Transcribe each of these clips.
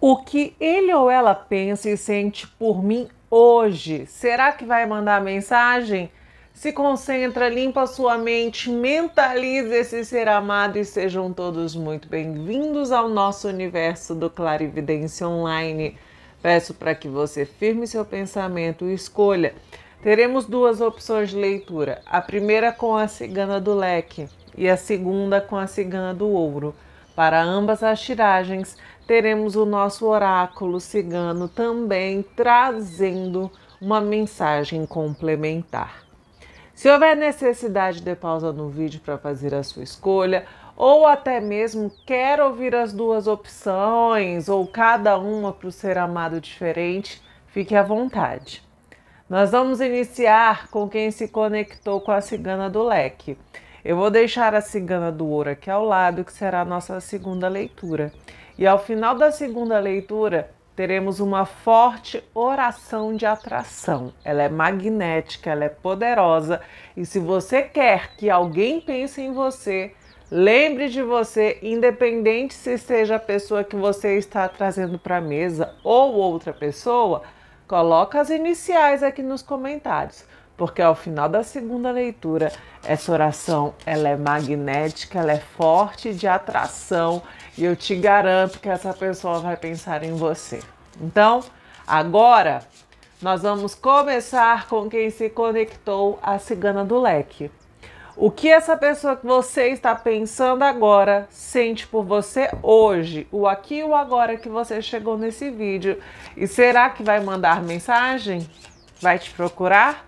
O que ele ou ela pensa e sente por mim hoje? Será que vai mandar mensagem? Se concentra, limpa sua mente, mentalize esse ser amado e sejam todos muito bem-vindos ao nosso universo do Clarividência Online. Peço para que você firme seu pensamento e escolha. Teremos duas opções de leitura: a primeira com a cigana do leque e a segunda com a cigana do ouro. Para ambas as tiragens, teremos o nosso oráculo cigano também trazendo uma mensagem complementar. Se houver necessidade de pausa no vídeo para fazer a sua escolha, ou até mesmo quer ouvir as duas opções, ou cada uma para o ser amado diferente, fique à vontade. Nós vamos iniciar com quem se conectou com a cigana do leque. Eu vou deixar a cigana do ouro aqui ao lado, que será a nossa segunda leitura. E ao final da segunda leitura, teremos uma forte oração de atração. Ela é magnética, ela é poderosa. E se você quer que alguém pense em você, lembre de você, independente se seja a pessoa que você está trazendo para a mesa ou outra pessoa, coloca as iniciais aqui nos comentários porque ao final da segunda leitura, essa oração ela é magnética, ela é forte de atração e eu te garanto que essa pessoa vai pensar em você. Então, agora nós vamos começar com quem se conectou à cigana do leque. O que essa pessoa que você está pensando agora sente por você hoje, o aqui e o agora que você chegou nesse vídeo? E será que vai mandar mensagem? Vai te procurar?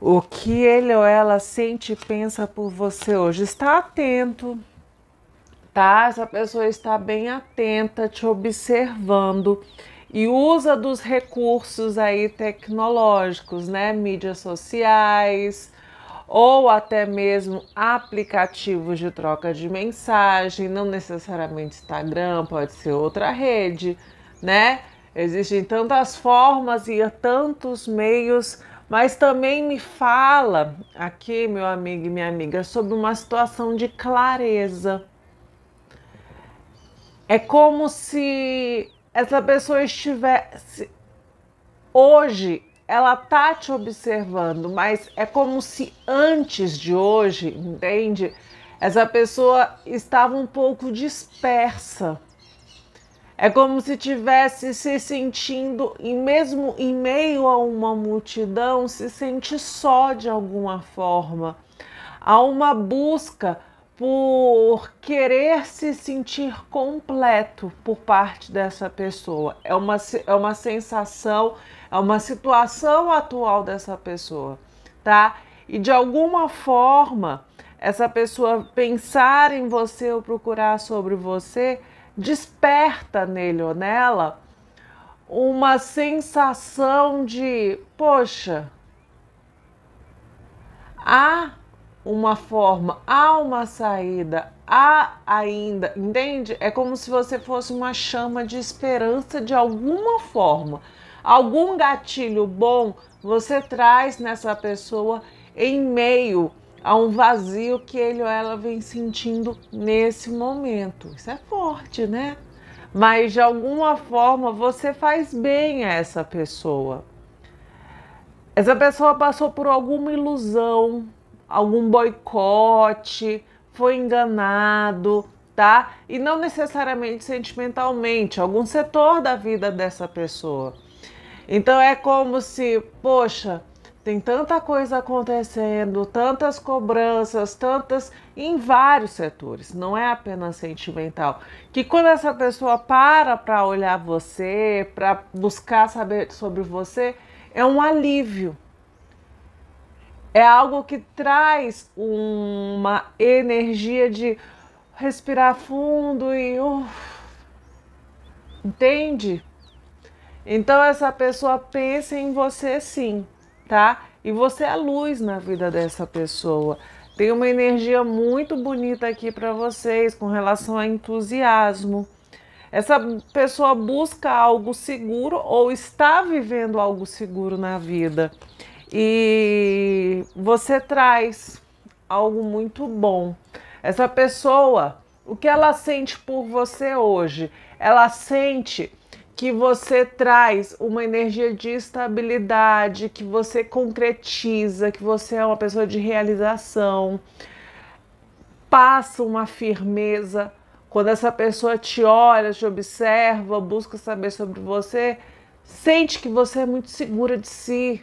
o que ele ou ela sente e pensa por você hoje. Está atento, tá? Essa pessoa está bem atenta, te observando e usa dos recursos aí tecnológicos, né? Mídias sociais ou até mesmo aplicativos de troca de mensagem, não necessariamente Instagram, pode ser outra rede, né? Existem tantas formas e tantos meios mas também me fala aqui, meu amigo e minha amiga, sobre uma situação de clareza. É como se essa pessoa estivesse. Hoje ela tá te observando, mas é como se antes de hoje, entende? Essa pessoa estava um pouco dispersa. É como se tivesse se sentindo, e mesmo em meio a uma multidão, se sente só de alguma forma. Há uma busca por querer se sentir completo por parte dessa pessoa. É uma, é uma sensação, é uma situação atual dessa pessoa, tá? E de alguma forma, essa pessoa pensar em você ou procurar sobre você desperta nele ou nela uma sensação de, poxa, há uma forma, há uma saída, há ainda, entende? É como se você fosse uma chama de esperança de alguma forma. Algum gatilho bom você traz nessa pessoa em meio a um vazio que ele ou ela vem sentindo nesse momento. Isso é forte, né? Mas de alguma forma você faz bem a essa pessoa. Essa pessoa passou por alguma ilusão, algum boicote, foi enganado, tá? E não necessariamente sentimentalmente, algum setor da vida dessa pessoa. Então é como se, poxa, tem tanta coisa acontecendo, tantas cobranças, tantas em vários setores, não é apenas sentimental. Que quando essa pessoa para para olhar você, para buscar saber sobre você, é um alívio. É algo que traz uma energia de respirar fundo e entende? Então essa pessoa pensa em você sim tá? E você é a luz na vida dessa pessoa. Tem uma energia muito bonita aqui para vocês com relação a entusiasmo. Essa pessoa busca algo seguro ou está vivendo algo seguro na vida. E você traz algo muito bom. Essa pessoa, o que ela sente por você hoje? Ela sente que você traz uma energia de estabilidade, que você concretiza, que você é uma pessoa de realização, passa uma firmeza. Quando essa pessoa te olha, te observa, busca saber sobre você, sente que você é muito segura de si.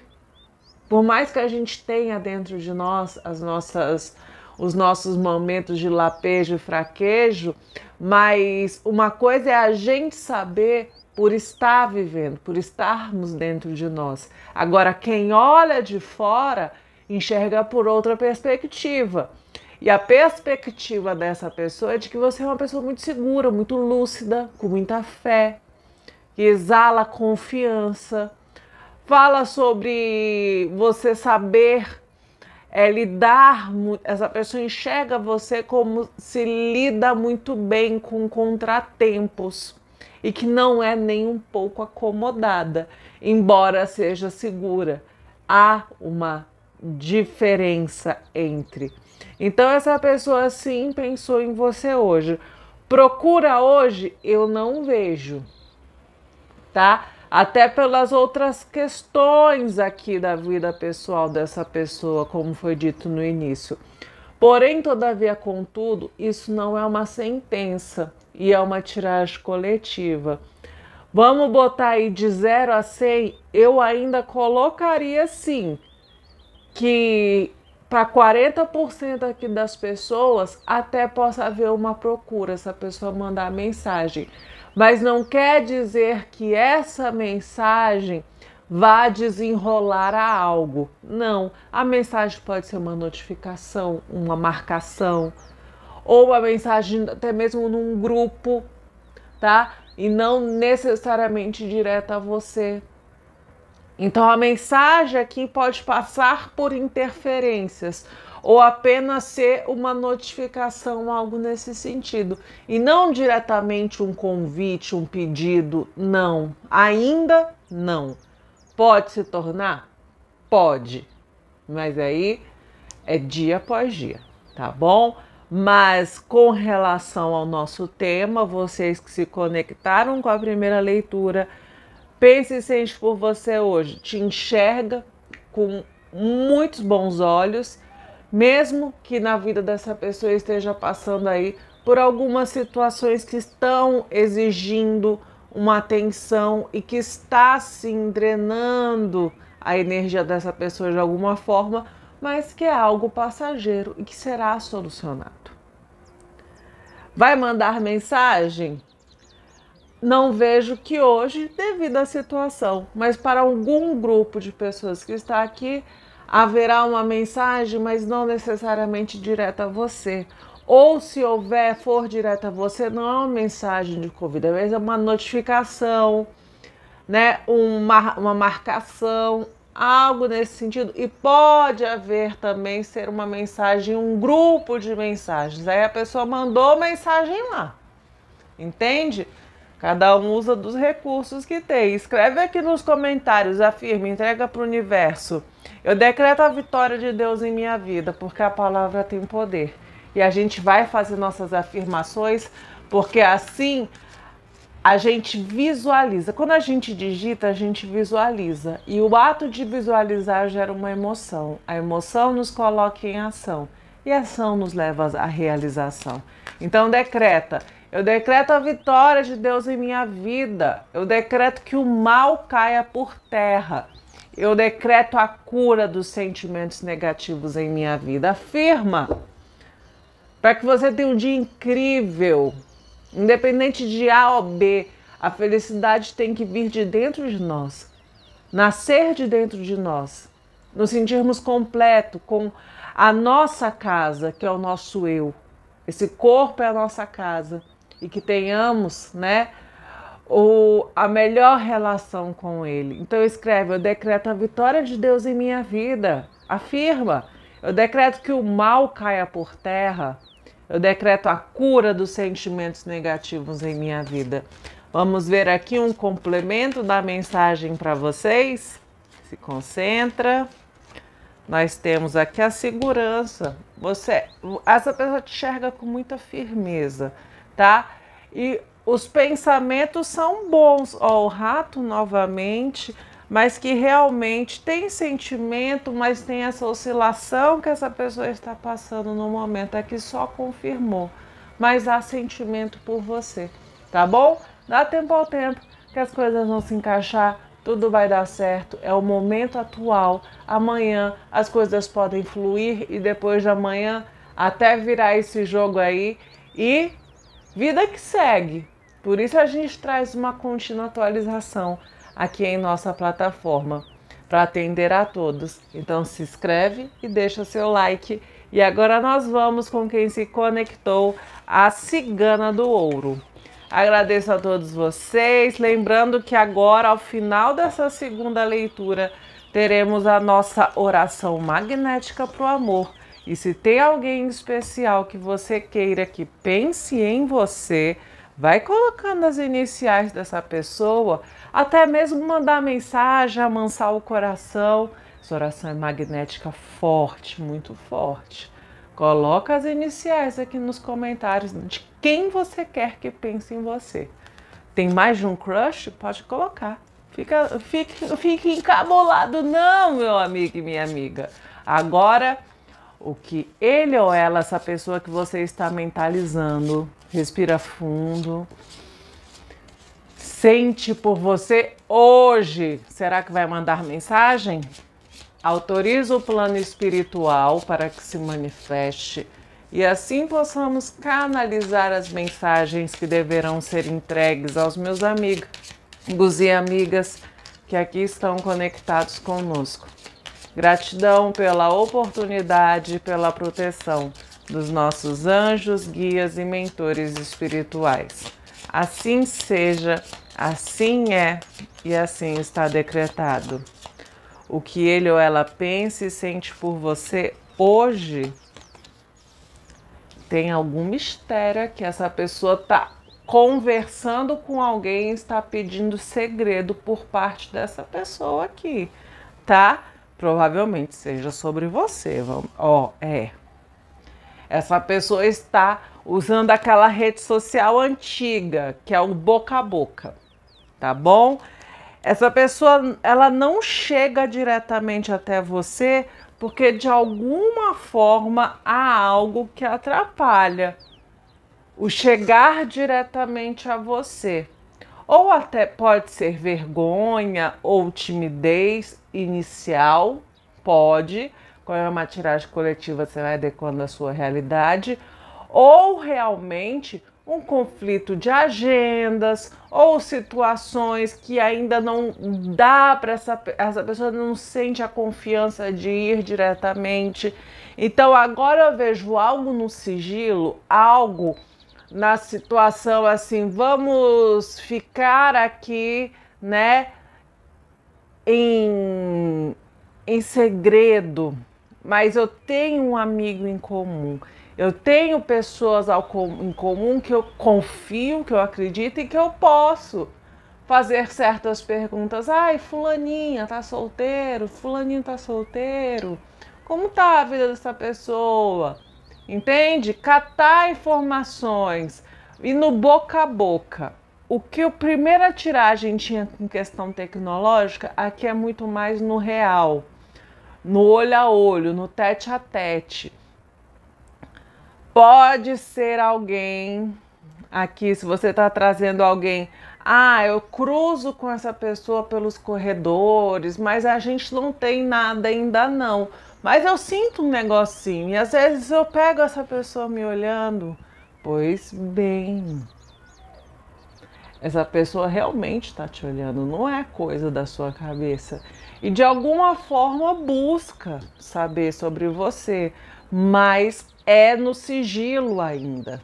Por mais que a gente tenha dentro de nós as nossas os nossos momentos de lapejo e fraquejo, mas uma coisa é a gente saber por estar vivendo, por estarmos dentro de nós. Agora, quem olha de fora enxerga por outra perspectiva. E a perspectiva dessa pessoa é de que você é uma pessoa muito segura, muito lúcida, com muita fé, que exala confiança. Fala sobre você saber é, lidar. Essa pessoa enxerga você como se lida muito bem com contratempos e que não é nem um pouco acomodada, embora seja segura. Há uma diferença entre. Então, essa pessoa sim pensou em você hoje. Procura hoje, eu não vejo, tá? Até pelas outras questões aqui da vida pessoal dessa pessoa, como foi dito no início. Porém, todavia, contudo, isso não é uma sentença e é uma tiragem coletiva. Vamos botar aí de 0 a 100, eu ainda colocaria sim que para 40% aqui das pessoas até possa haver uma procura essa pessoa mandar mensagem, mas não quer dizer que essa mensagem vá desenrolar a algo. Não, a mensagem pode ser uma notificação, uma marcação, ou a mensagem até mesmo num grupo, tá? E não necessariamente direta a você. Então a mensagem aqui pode passar por interferências ou apenas ser uma notificação, algo nesse sentido. E não diretamente um convite, um pedido, não. Ainda não. Pode se tornar? Pode. Mas aí é dia após dia, tá bom? Mas com relação ao nosso tema, vocês que se conectaram com a primeira leitura, pense e sente por você hoje. Te enxerga com muitos bons olhos, mesmo que na vida dessa pessoa esteja passando aí por algumas situações que estão exigindo uma atenção e que está se assim, drenando a energia dessa pessoa de alguma forma, mas que é algo passageiro e que será solucionado. Vai mandar mensagem? Não vejo que hoje, devido à situação, mas para algum grupo de pessoas que está aqui, haverá uma mensagem, mas não necessariamente direta a você. Ou se houver, for direta a você, não é uma mensagem de convida, mas é uma notificação, né? uma, uma marcação, algo nesse sentido. E pode haver também ser uma mensagem, um grupo de mensagens. Aí a pessoa mandou mensagem lá. Entende? Cada um usa dos recursos que tem. Escreve aqui nos comentários, afirma, entrega para o universo. Eu decreto a vitória de Deus em minha vida, porque a palavra tem poder. E a gente vai fazer nossas afirmações, porque assim a gente visualiza. Quando a gente digita, a gente visualiza. E o ato de visualizar gera uma emoção. A emoção nos coloca em ação. E a ação nos leva à realização. Então, decreta. Eu decreto a vitória de Deus em minha vida. Eu decreto que o mal caia por terra. Eu decreto a cura dos sentimentos negativos em minha vida. Afirma. Para que você tenha um dia incrível. Independente de A ou B, a felicidade tem que vir de dentro de nós, nascer de dentro de nós, nos sentirmos completo com a nossa casa, que é o nosso eu. Esse corpo é a nossa casa e que tenhamos, né, o, a melhor relação com ele. Então eu escrevo, eu decreto a vitória de Deus em minha vida. Afirma, eu decreto que o mal caia por terra, eu decreto a cura dos sentimentos negativos em minha vida. Vamos ver aqui um complemento da mensagem para vocês. Se concentra. Nós temos aqui a segurança. Você, essa pessoa te enxerga com muita firmeza, tá? E os pensamentos são bons. Ó, o rato novamente mas que realmente tem sentimento, mas tem essa oscilação que essa pessoa está passando no momento. Aqui é só confirmou, mas há sentimento por você, tá bom? Dá tempo ao tempo que as coisas vão se encaixar, tudo vai dar certo. É o momento atual. Amanhã as coisas podem fluir e depois de amanhã até virar esse jogo aí e vida que segue. Por isso a gente traz uma contínua atualização aqui em nossa plataforma para atender a todos. Então se inscreve e deixa seu like. E agora nós vamos com quem se conectou, a Cigana do Ouro. Agradeço a todos vocês, lembrando que agora ao final dessa segunda leitura teremos a nossa oração magnética para o amor. E se tem alguém especial que você queira que pense em você, Vai colocando as iniciais dessa pessoa, até mesmo mandar mensagem, amansar o coração. Essa oração é magnética forte, muito forte. Coloca as iniciais aqui nos comentários de quem você quer que pense em você. Tem mais de um crush? Pode colocar. Fica, fique, fique encabulado, não, meu amigo e minha amiga. Agora, o que ele ou ela, essa pessoa que você está mentalizando, respira fundo. Sente por você hoje. Será que vai mandar mensagem? Autoriza o plano espiritual para que se manifeste e assim possamos canalizar as mensagens que deverão ser entregues aos meus amigos e amigas que aqui estão conectados conosco. Gratidão pela oportunidade e pela proteção dos nossos anjos, guias e mentores espirituais. Assim seja, assim é e assim está decretado. O que ele ou ela pensa e sente por você hoje tem algum mistério que essa pessoa está conversando com alguém e está pedindo segredo por parte dessa pessoa aqui, tá? Provavelmente seja sobre você. Ó, oh, é. Essa pessoa está usando aquela rede social antiga, que é o boca a boca, tá bom? Essa pessoa, ela não chega diretamente até você porque de alguma forma há algo que atrapalha o chegar diretamente a você. Ou até pode ser vergonha ou timidez inicial, pode, qual é uma tiragem coletiva, você vai adequando a sua realidade, ou realmente um conflito de agendas ou situações que ainda não dá para essa, essa pessoa não sente a confiança de ir diretamente. Então agora eu vejo algo no sigilo, algo na situação assim, vamos ficar aqui, né, em, em segredo mas eu tenho um amigo em comum. Eu tenho pessoas com, em comum que eu confio, que eu acredito e que eu posso fazer certas perguntas. Ai, fulaninha tá solteiro, fulaninho tá solteiro. Como tá a vida dessa pessoa? Entende? Catar informações e no boca a boca. O que a primeira tiragem tinha com questão tecnológica, aqui é muito mais no real no olho a olho, no tete a tete. Pode ser alguém aqui, se você está trazendo alguém, ah, eu cruzo com essa pessoa pelos corredores, mas a gente não tem nada ainda não. Mas eu sinto um negocinho e às vezes eu pego essa pessoa me olhando. Pois bem, essa pessoa realmente está te olhando, não é coisa da sua cabeça. E de alguma forma busca saber sobre você, mas é no sigilo ainda.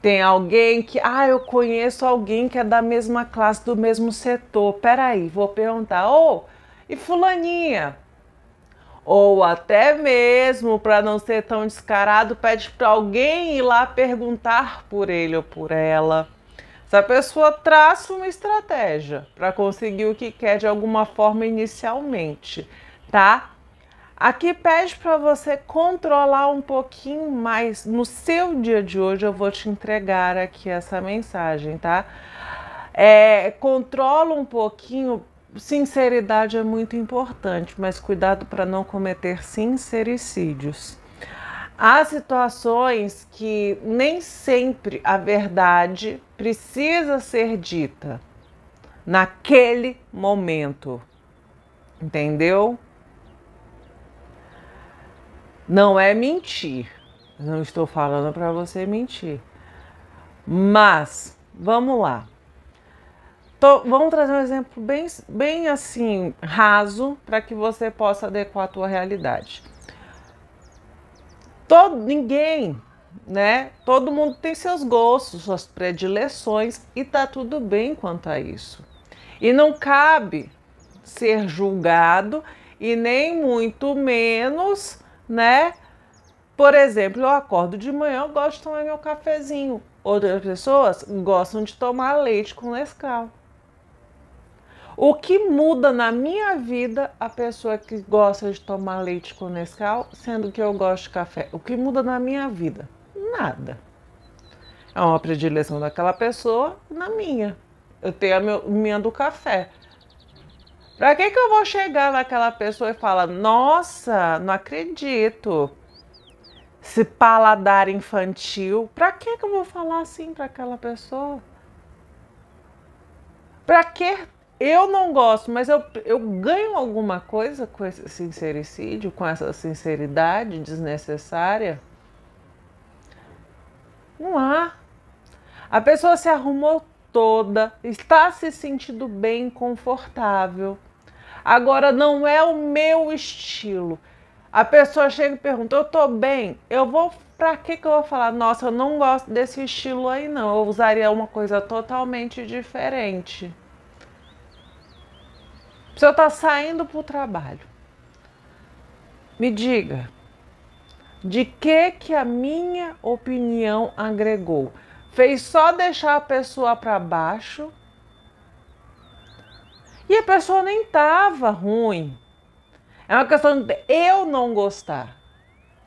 Tem alguém que, ah, eu conheço alguém que é da mesma classe, do mesmo setor. Peraí, vou perguntar, ô, oh, e fulaninha? Ou até mesmo, para não ser tão descarado, pede para alguém ir lá perguntar por ele ou por ela. Essa pessoa traça uma estratégia para conseguir o que quer de alguma forma inicialmente, tá? Aqui pede para você controlar um pouquinho mais. No seu dia de hoje eu vou te entregar aqui essa mensagem, tá? É, controla um pouquinho sinceridade é muito importante, mas cuidado para não cometer sincericídios. Há situações que nem sempre a verdade precisa ser dita naquele momento. Entendeu? Não é mentir. Não estou falando para você mentir. Mas vamos lá. Tô, vamos trazer um exemplo bem, bem assim, raso, para que você possa adequar a tua realidade. Todo, ninguém, né? Todo mundo tem seus gostos, suas predileções e tá tudo bem quanto a isso. E não cabe ser julgado e nem muito menos, né? Por exemplo, eu acordo de manhã, eu gosto de tomar meu cafezinho. Outras pessoas gostam de tomar leite com Nescau. O que muda na minha vida a pessoa que gosta de tomar leite com Nescau, sendo que eu gosto de café? O que muda na minha vida? Nada. É uma predileção daquela pessoa na minha. Eu tenho a minha do café. Pra que, que eu vou chegar naquela pessoa e falar: Nossa, não acredito. Esse paladar infantil. Pra que, que eu vou falar assim pra aquela pessoa? Pra que eu não gosto, mas eu, eu ganho alguma coisa com esse sincericídio, com essa sinceridade desnecessária? Não há. A pessoa se arrumou toda, está se sentindo bem, confortável. Agora não é o meu estilo. A pessoa chega e pergunta: "Eu tô bem? Eu vou para que que eu vou falar? Nossa, eu não gosto desse estilo aí não. Eu usaria uma coisa totalmente diferente." pessoa está saindo para o trabalho. Me diga, de que que a minha opinião agregou? Fez só deixar a pessoa para baixo? E a pessoa nem estava ruim. É uma questão de eu não gostar.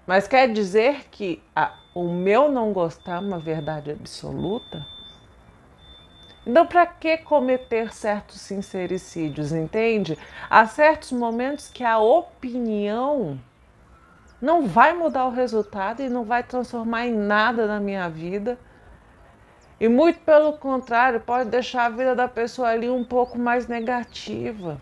Mas quer dizer que a, o meu não gostar é uma verdade absoluta? Então, para que cometer certos sincericídios, entende? Há certos momentos que a opinião não vai mudar o resultado e não vai transformar em nada na minha vida. E muito pelo contrário, pode deixar a vida da pessoa ali um pouco mais negativa.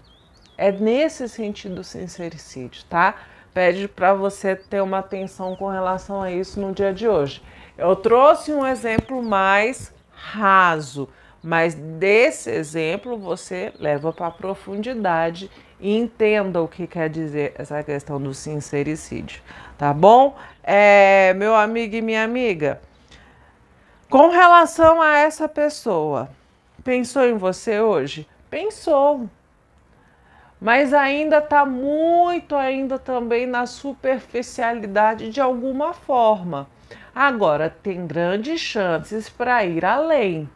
É nesse sentido o sincericídio, tá? Pede para você ter uma atenção com relação a isso no dia de hoje. Eu trouxe um exemplo mais raso, mas desse exemplo você leva para a profundidade e entenda o que quer dizer essa questão do sincericídio, tá bom? É, meu amigo e minha amiga, com relação a essa pessoa, pensou em você hoje? Pensou. Mas ainda está muito ainda também na superficialidade de alguma forma. Agora tem grandes chances para ir além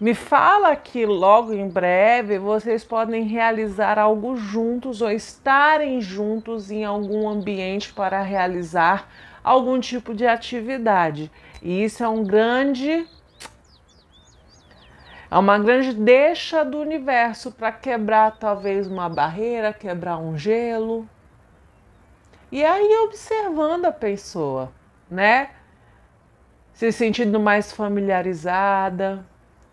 me fala que logo em breve vocês podem realizar algo juntos ou estarem juntos em algum ambiente para realizar algum tipo de atividade. E isso é um grande é uma grande deixa do universo para quebrar talvez uma barreira, quebrar um gelo. E aí observando a pessoa, né? Se sentindo mais familiarizada,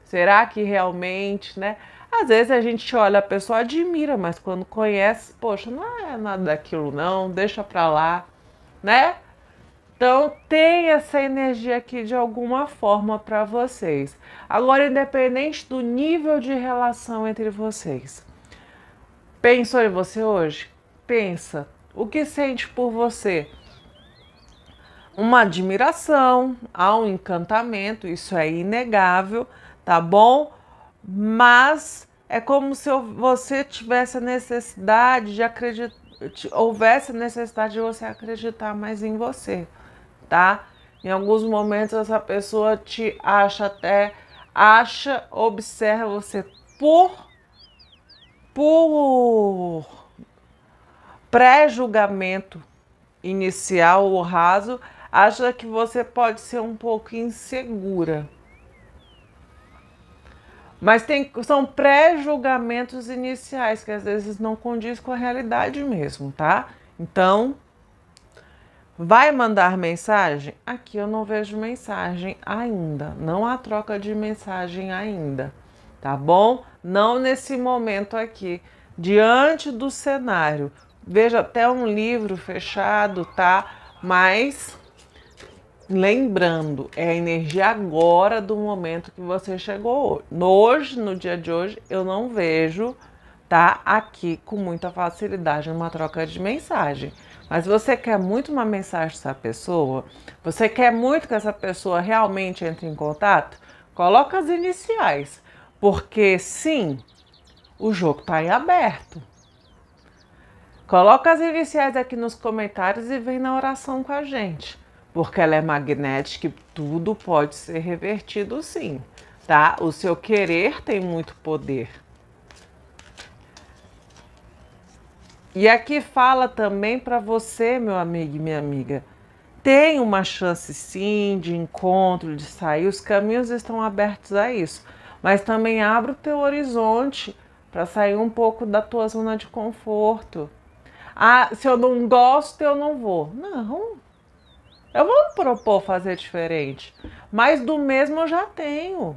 Será que realmente, né? Às vezes a gente olha, a pessoa admira, mas quando conhece, poxa, não é nada daquilo não, deixa pra lá, né? Então tem essa energia aqui de alguma forma para vocês. Agora, independente do nível de relação entre vocês. Pensou em você hoje? Pensa, o que sente por você? Uma admiração, há um encantamento, isso é inegável tá bom? Mas é como se você tivesse a necessidade de acreditar, houvesse a necessidade de você acreditar mais em você, tá? Em alguns momentos essa pessoa te acha até acha, observa você por por pré-julgamento inicial ou raso, acha que você pode ser um pouco insegura. Mas tem, são pré-julgamentos iniciais, que às vezes não condiz com a realidade mesmo, tá? Então, vai mandar mensagem? Aqui eu não vejo mensagem ainda. Não há troca de mensagem ainda, tá bom? Não nesse momento aqui. Diante do cenário. Veja até um livro fechado, tá? Mas Lembrando, é a energia agora do momento que você chegou. Hoje, no dia de hoje, eu não vejo tá aqui com muita facilidade numa troca de mensagem. Mas você quer muito uma mensagem dessa pessoa? Você quer muito que essa pessoa realmente entre em contato? Coloca as iniciais, porque sim, o jogo está em aberto. Coloca as iniciais aqui nos comentários e vem na oração com a gente porque ela é magnética e tudo pode ser revertido sim, tá? O seu querer tem muito poder. E aqui fala também para você, meu amigo e minha amiga, tem uma chance sim de encontro, de sair, os caminhos estão abertos a isso, mas também abre o teu horizonte para sair um pouco da tua zona de conforto. Ah, se eu não gosto, eu não vou. Não, eu vou propor fazer diferente. Mas do mesmo eu já tenho.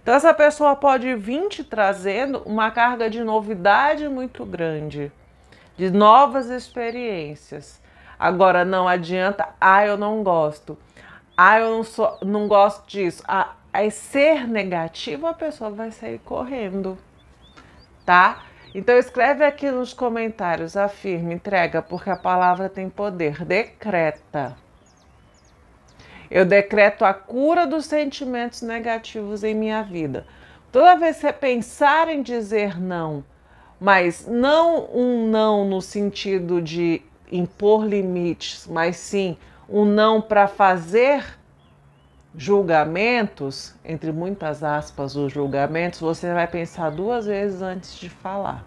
Então essa pessoa pode vir te trazendo uma carga de novidade muito grande, de novas experiências. Agora não adianta, ah, eu não gosto. Ah, eu não sou, não gosto disso. Ah, aí ser negativo, a pessoa vai sair correndo. Tá? Então escreve aqui nos comentários, afirma, entrega, porque a palavra tem poder, decreta. Eu decreto a cura dos sentimentos negativos em minha vida. Toda vez que você pensar em dizer não, mas não um não no sentido de impor limites, mas sim um não para fazer julgamentos, entre muitas aspas, os julgamentos, você vai pensar duas vezes antes de falar.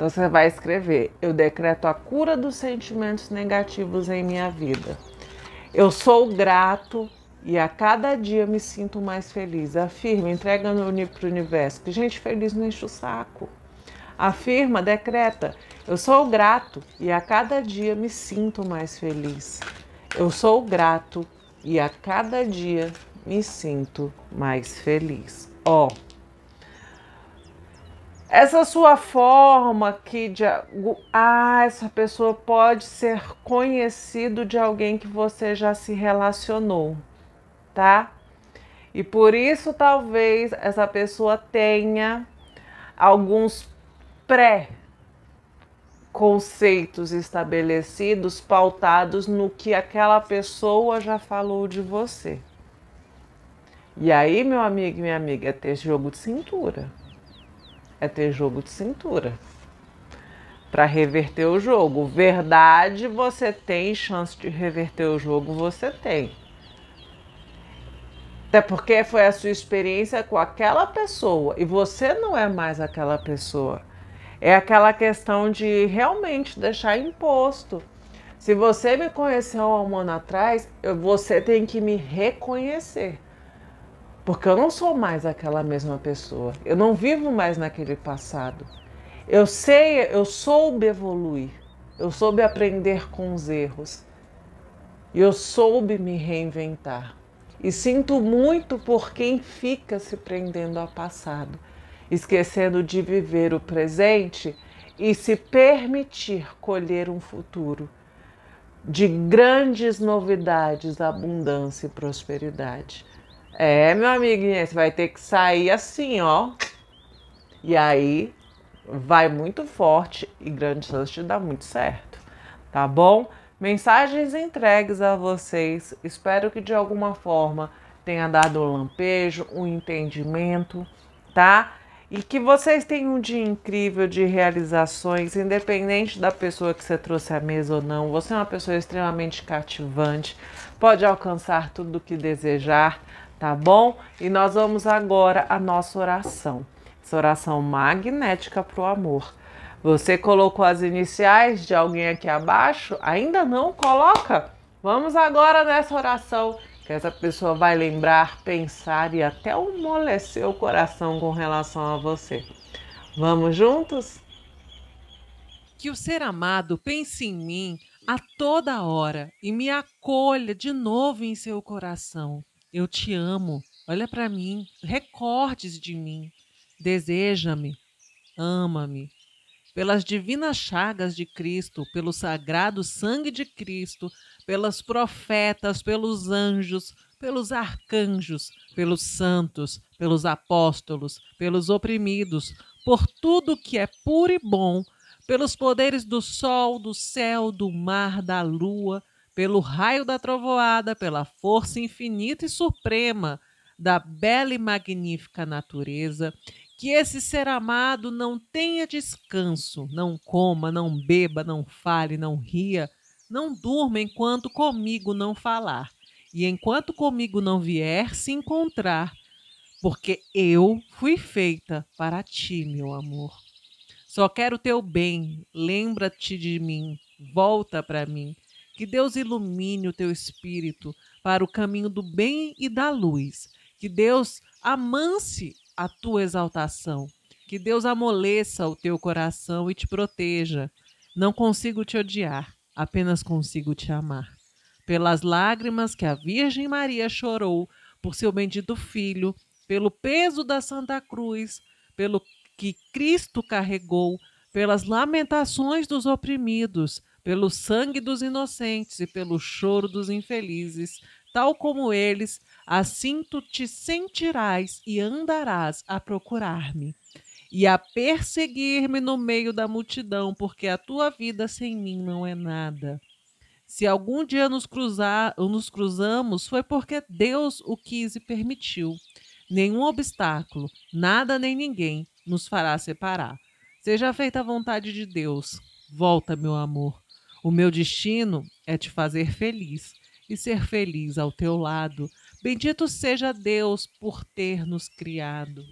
Então você vai escrever: Eu decreto a cura dos sentimentos negativos em minha vida. Eu sou grato e a cada dia me sinto mais feliz. Afirma, entrega no universo que gente feliz não enche o saco. Afirma, decreta: Eu sou grato e a cada dia me sinto mais feliz. Eu sou grato e a cada dia me sinto mais feliz. Ó. Oh. Essa sua forma que de ah, essa pessoa pode ser conhecido de alguém que você já se relacionou, tá? E por isso talvez essa pessoa tenha alguns pré conceitos estabelecidos pautados no que aquela pessoa já falou de você. E aí, meu amigo e minha amiga, é ter jogo de cintura é ter jogo de cintura para reverter o jogo. Verdade, você tem chance de reverter o jogo, você tem. Até porque foi a sua experiência com aquela pessoa e você não é mais aquela pessoa. É aquela questão de realmente deixar imposto. Se você me conheceu há um ano atrás, você tem que me reconhecer. Porque eu não sou mais aquela mesma pessoa. Eu não vivo mais naquele passado. Eu sei, eu soube evoluir. Eu soube aprender com os erros. E eu soube me reinventar. E sinto muito por quem fica se prendendo ao passado, esquecendo de viver o presente e se permitir colher um futuro de grandes novidades, abundância e prosperidade. É, meu amiguinho, você vai ter que sair assim, ó. E aí vai muito forte e grande chance de dar muito certo, tá bom? Mensagens entregues a vocês. Espero que de alguma forma tenha dado um lampejo, um entendimento, tá? E que vocês tenham um dia incrível de realizações, independente da pessoa que você trouxe à mesa ou não. Você é uma pessoa extremamente cativante, pode alcançar tudo o que desejar tá bom? E nós vamos agora à nossa oração. Essa oração magnética para o amor. Você colocou as iniciais de alguém aqui abaixo? Ainda não? Coloca! Vamos agora nessa oração que essa pessoa vai lembrar, pensar e até amolecer o coração com relação a você. Vamos juntos? Que o ser amado pense em mim a toda hora e me acolha de novo em seu coração eu te amo. Olha para mim. Recordes de mim. Deseja-me. Ama-me. Pelas divinas chagas de Cristo, pelo sagrado sangue de Cristo, pelas profetas, pelos anjos, pelos arcanjos, pelos santos, pelos apóstolos, pelos oprimidos, por tudo que é puro e bom, pelos poderes do sol, do céu, do mar, da lua, pelo raio da trovoada, pela força infinita e suprema da bela e magnífica natureza, que esse ser amado não tenha descanso, não coma, não beba, não fale, não ria, não durma enquanto comigo não falar. E enquanto comigo não vier se encontrar, porque eu fui feita para ti, meu amor. Só quero teu bem, lembra-te de mim, volta para mim. Que Deus ilumine o teu espírito para o caminho do bem e da luz. Que Deus amance a tua exaltação. Que Deus amoleça o teu coração e te proteja. Não consigo te odiar, apenas consigo te amar. Pelas lágrimas que a Virgem Maria chorou por seu bendito filho, pelo peso da Santa Cruz, pelo que Cristo carregou, pelas lamentações dos oprimidos, pelo sangue dos inocentes e pelo choro dos infelizes, tal como eles, assim tu te sentirás e andarás a procurar-me e a perseguir-me no meio da multidão, porque a tua vida sem mim não é nada. Se algum dia nos, cruzar, nos cruzamos, foi porque Deus o quis e permitiu. Nenhum obstáculo, nada nem ninguém nos fará separar. Seja feita a vontade de Deus. Volta, meu amor. O meu destino é te fazer feliz e ser feliz ao teu lado. Bendito seja Deus por ter nos criado.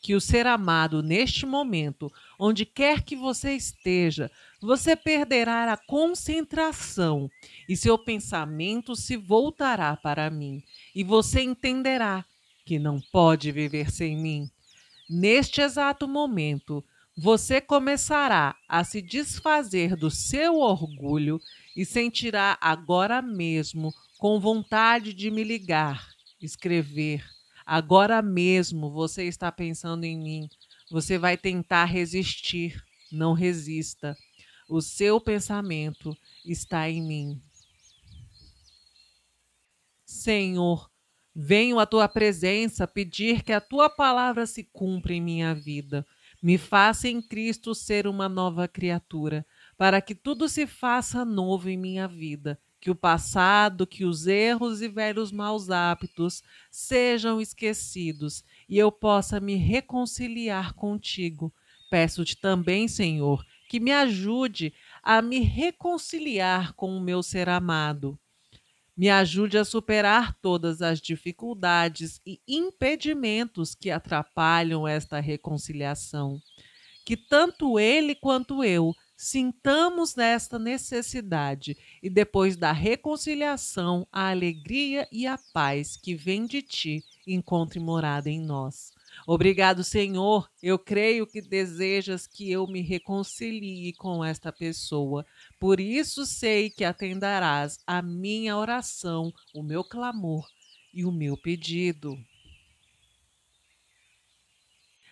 Que o ser amado neste momento, onde quer que você esteja, você perderá a concentração e seu pensamento se voltará para mim, e você entenderá que não pode viver sem mim. Neste exato momento, você começará a se desfazer do seu orgulho e sentirá agora mesmo com vontade de me ligar, escrever. Agora mesmo você está pensando em mim. Você vai tentar resistir. Não resista. O seu pensamento está em mim. Senhor, venho à tua presença pedir que a tua palavra se cumpra em minha vida. Me faça em Cristo ser uma nova criatura, para que tudo se faça novo em minha vida, que o passado, que os erros e velhos maus hábitos sejam esquecidos e eu possa me reconciliar contigo. Peço-te também, Senhor, que me ajude a me reconciliar com o meu ser amado. Me ajude a superar todas as dificuldades e impedimentos que atrapalham esta reconciliação. Que tanto ele quanto eu sintamos nesta necessidade e depois da reconciliação, a alegria e a paz que vem de ti encontre morada em nós. Obrigado, Senhor. Eu creio que desejas que eu me reconcilie com esta pessoa. Por isso sei que atenderás a minha oração, o meu clamor e o meu pedido.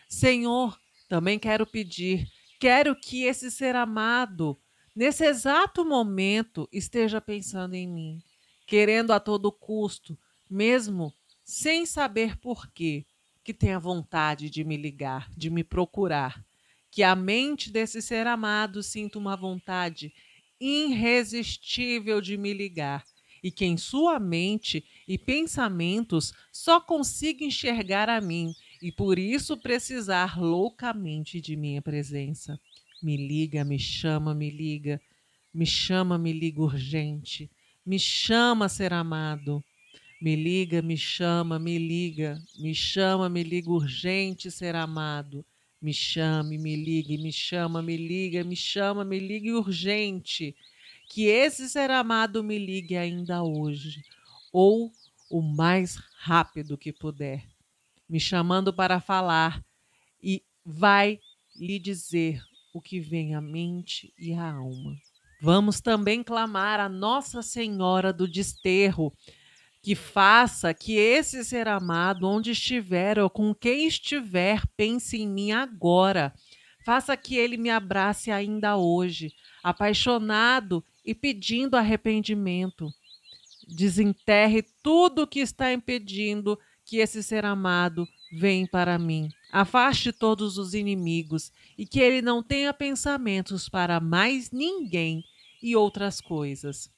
Senhor, também quero pedir, quero que esse ser amado, nesse exato momento, esteja pensando em mim, querendo a todo custo, mesmo sem saber porquê, que tenha vontade de me ligar, de me procurar. Que a mente desse ser amado sinta uma vontade irresistível de me ligar e que em sua mente e pensamentos só consiga enxergar a mim e por isso precisar loucamente de minha presença. Me liga, me chama, me liga, me chama, me liga urgente, me chama ser amado. Me liga, me chama, me liga, me chama, me liga, urgente ser amado. Me chame, me ligue, me chama, me liga, me chama, me ligue, urgente. Que esse ser amado me ligue ainda hoje, ou o mais rápido que puder, me chamando para falar e vai lhe dizer o que vem à mente e à alma. Vamos também clamar a Nossa Senhora do Desterro que faça que esse ser amado, onde estiver ou com quem estiver, pense em mim agora. Faça que ele me abrace ainda hoje, apaixonado e pedindo arrependimento. Desenterre tudo o que está impedindo que esse ser amado venha para mim. Afaste todos os inimigos e que ele não tenha pensamentos para mais ninguém e outras coisas.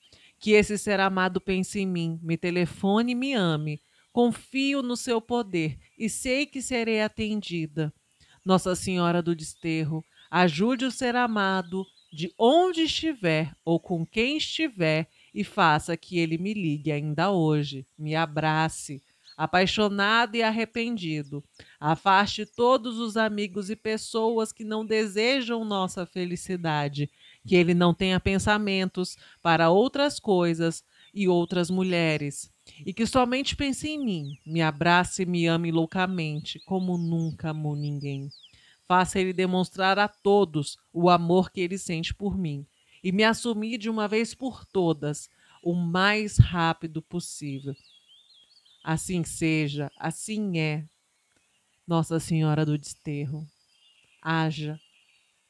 Que esse ser amado pense em mim, me telefone e me ame. Confio no seu poder e sei que serei atendida. Nossa Senhora do Desterro, ajude o ser amado de onde estiver ou com quem estiver e faça que ele me ligue ainda hoje, me abrace, apaixonado e arrependido. Afaste todos os amigos e pessoas que não desejam nossa felicidade que ele não tenha pensamentos para outras coisas e outras mulheres, e que somente pense em mim, me abrace e me ame loucamente, como nunca amou ninguém. Faça ele demonstrar a todos o amor que ele sente por mim e me assumir de uma vez por todas, o mais rápido possível. Assim seja, assim é. Nossa Senhora do Desterro, haja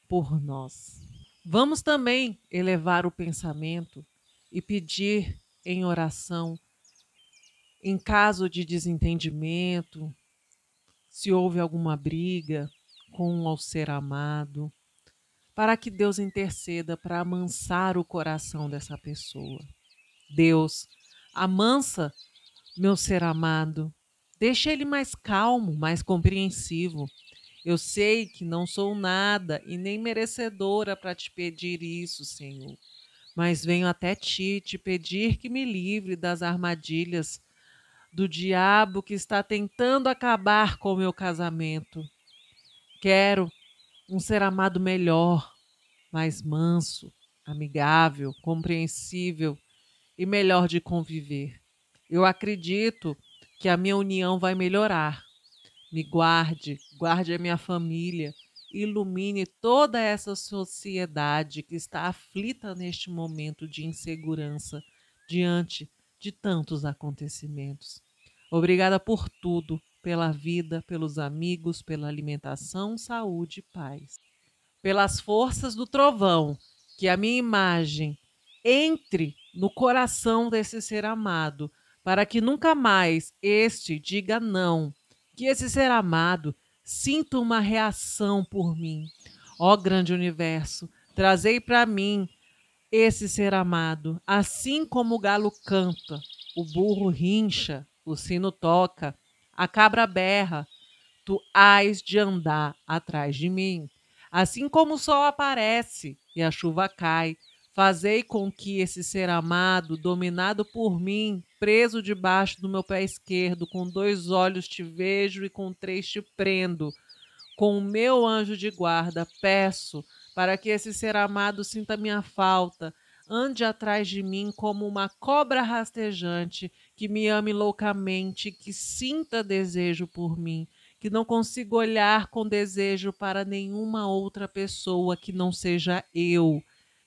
por nós. Vamos também elevar o pensamento e pedir em oração, em caso de desentendimento, se houve alguma briga com o ser amado, para que Deus interceda para amansar o coração dessa pessoa. Deus, amansa meu ser amado, deixa ele mais calmo, mais compreensivo. Eu sei que não sou nada e nem merecedora para te pedir isso, Senhor. Mas venho até ti te pedir que me livre das armadilhas do diabo que está tentando acabar com o meu casamento. Quero um ser amado melhor, mais manso, amigável, compreensível e melhor de conviver. Eu acredito que a minha união vai melhorar me guarde, guarde a minha família, ilumine toda essa sociedade que está aflita neste momento de insegurança diante de tantos acontecimentos. Obrigada por tudo, pela vida, pelos amigos, pela alimentação, saúde e paz. Pelas forças do trovão, que a minha imagem entre no coração desse ser amado, para que nunca mais este diga não que esse ser amado sinta uma reação por mim. Ó grande universo, trazei para mim esse ser amado, assim como o galo canta, o burro rincha, o sino toca, a cabra berra, tu hás de andar atrás de mim. Assim como o sol aparece e a chuva cai, fazei com que esse ser amado, dominado por mim, preso debaixo do meu pé esquerdo, com dois olhos te vejo e com três te prendo. Com o meu anjo de guarda, peço para que esse ser amado sinta minha falta, ande atrás de mim como uma cobra rastejante, que me ame loucamente, que sinta desejo por mim, que não consiga olhar com desejo para nenhuma outra pessoa que não seja eu,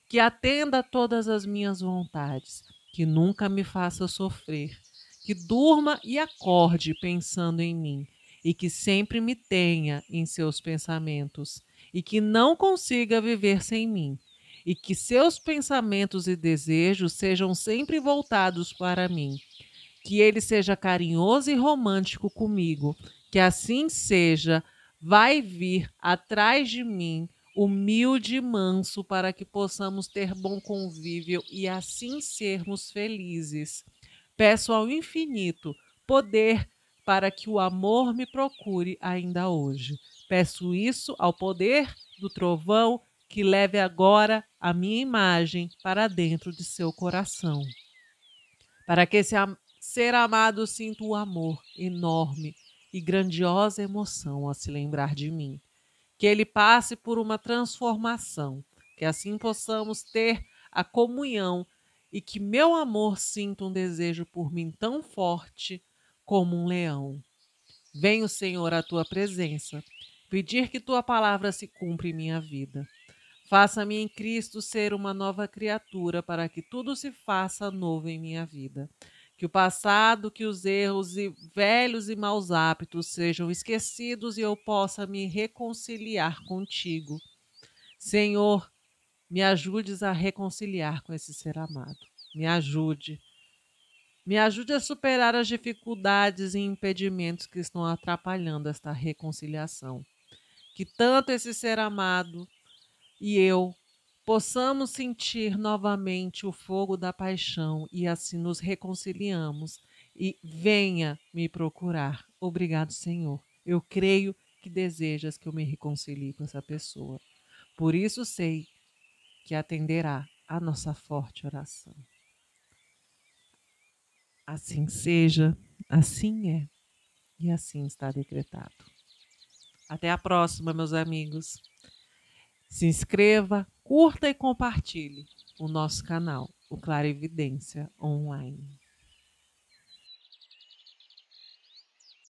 que atenda a todas as minhas vontades que nunca me faça sofrer, que durma e acorde pensando em mim, e que sempre me tenha em seus pensamentos, e que não consiga viver sem mim, e que seus pensamentos e desejos sejam sempre voltados para mim. Que ele seja carinhoso e romântico comigo, que assim seja, vai vir atrás de mim humilde e manso, para que possamos ter bom convívio e assim sermos felizes. Peço ao infinito poder para que o amor me procure ainda hoje. Peço isso ao poder do trovão que leve agora a minha imagem para dentro de seu coração. Para que esse ser amado sinta o amor enorme e grandiosa emoção a se lembrar de mim que ele passe por uma transformação, que assim possamos ter a comunhão e que meu amor sinta um desejo por mim tão forte como um leão. Venho, Senhor, à tua presença, pedir que tua palavra se cumpra em minha vida. Faça-me em Cristo ser uma nova criatura para que tudo se faça novo em minha vida que o passado, que os erros e velhos e maus hábitos sejam esquecidos e eu possa me reconciliar contigo. Senhor, me ajudes a reconciliar com esse ser amado. Me ajude. Me ajude a superar as dificuldades e impedimentos que estão atrapalhando esta reconciliação. Que tanto esse ser amado e eu possamos sentir novamente o fogo da paixão e assim nos reconciliamos. E venha me procurar. Obrigado, Senhor. Eu creio que desejas que eu me reconcilie com essa pessoa. Por isso sei que atenderá a nossa forte oração. Assim seja, assim é e assim está decretado. Até a próxima, meus amigos. Se inscreva, curta e compartilhe o nosso canal, o Clarividência Online.